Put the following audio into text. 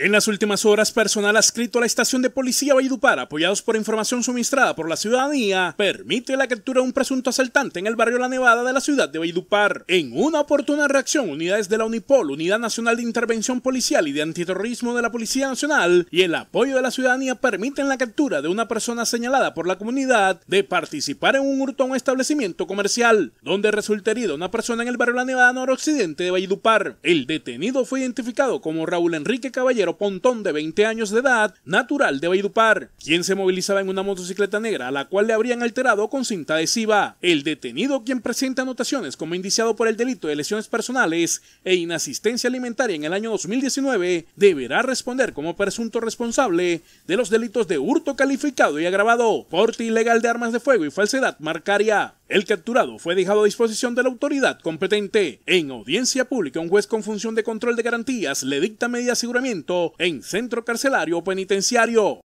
En las últimas horas, personal adscrito a la estación de policía Valledupar, apoyados por información suministrada por la ciudadanía, permite la captura de un presunto asaltante en el barrio La Nevada de la ciudad de Valledupar. En una oportuna reacción, unidades de la Unipol, Unidad Nacional de Intervención Policial y de Antiterrorismo de la Policía Nacional y el apoyo de la ciudadanía permiten la captura de una persona señalada por la comunidad de participar en un hurto a un establecimiento comercial, donde resulta herida una persona en el barrio La Nevada noroccidente de Valledupar. El detenido fue identificado como Raúl Enrique Caballero Pontón, de 20 años de edad, natural de Baidupar, quien se movilizaba en una motocicleta negra a la cual le habrían alterado con cinta adhesiva. El detenido, quien presenta anotaciones como indiciado por el delito de lesiones personales e inasistencia alimentaria en el año 2019, deberá responder como presunto responsable de los delitos de hurto calificado y agravado, porte ilegal de armas de fuego y falsedad marcaria. El capturado fue dejado a disposición de la autoridad competente. En audiencia pública, un juez con función de control de garantías le dicta media aseguramiento en centro carcelario o penitenciario.